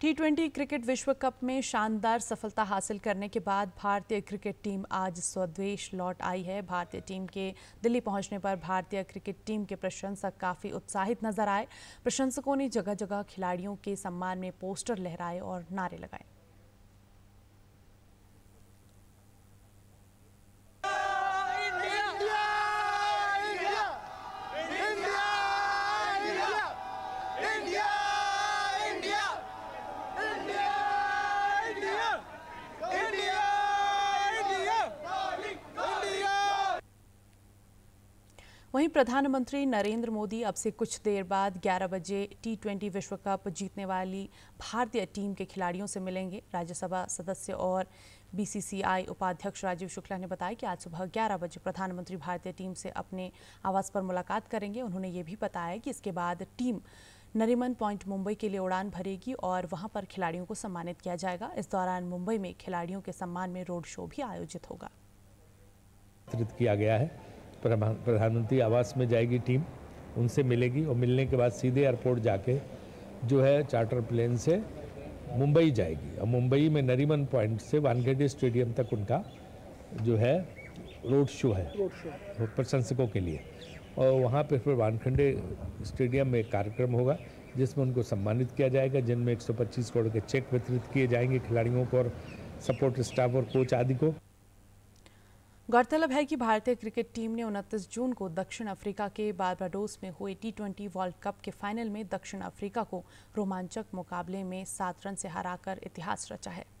T twenty cricket विश्व cup में शानदार सफलता हासिल करने के बाद भारतीय क्रिकेट टीम आज स्वदेश लौट आई है भारतीय टीम के दिल्ली पहुंचने पर भारतीय क्रिकेट टीम के प्रशंसक काफ़ी उत्साहित नजर आए प्रशंसकों ने जगह जगह खिलाड़ियों के सम्मान में पोस्टर लहराए और नारे लगाए वहीं प्रधानमंत्री नरेंद्र मोदी अब से कुछ देर बाद 11 बजे टी ट्वेंटी विश्व कप जीतने वाली भारतीय टीम के खिलाड़ियों से मिलेंगे राज्यसभा सदस्य और बीसीसीआई उपाध्यक्ष राजीव शुक्ला ने बताया कि आज सुबह 11 बजे प्रधानमंत्री भारतीय टीम से अपने आवास पर मुलाकात करेंगे उन्होंने ये भी बताया कि इसके बाद टीम नरीमन पॉइंट मुंबई के लिए उड़ान भरेगी और वहाँ पर खिलाड़ियों को सम्मानित किया जाएगा इस दौरान मुंबई में खिलाड़ियों के सम्मान में रोड शो भी आयोजित होगा किया गया है प्रधानमंत्री आवास में जाएगी टीम उनसे मिलेगी और मिलने के बाद सीधे एयरपोर्ट जाके जो है चार्टर प्लेन से मुंबई जाएगी और मुंबई में नरीमन पॉइंट से वानखेड़े स्टेडियम तक उनका जो है रोड शो है प्रशंसकों के लिए और वहाँ पर फिर वानखंडे स्टेडियम में एक कार्यक्रम होगा जिसमें उनको सम्मानित किया जाएगा जिनमें 125 करोड़ के चेक वितरित किए जाएंगे खिलाड़ियों को और सपोर्ट स्टाफ और कोच आदि को गौरतलब है कि भारतीय क्रिकेट टीम ने 29 जून को दक्षिण अफ्रीका के बारबाडोस में हुए टी वर्ल्ड कप के फाइनल में दक्षिण अफ्रीका को रोमांचक मुकाबले में सात रन से हराकर इतिहास रचा है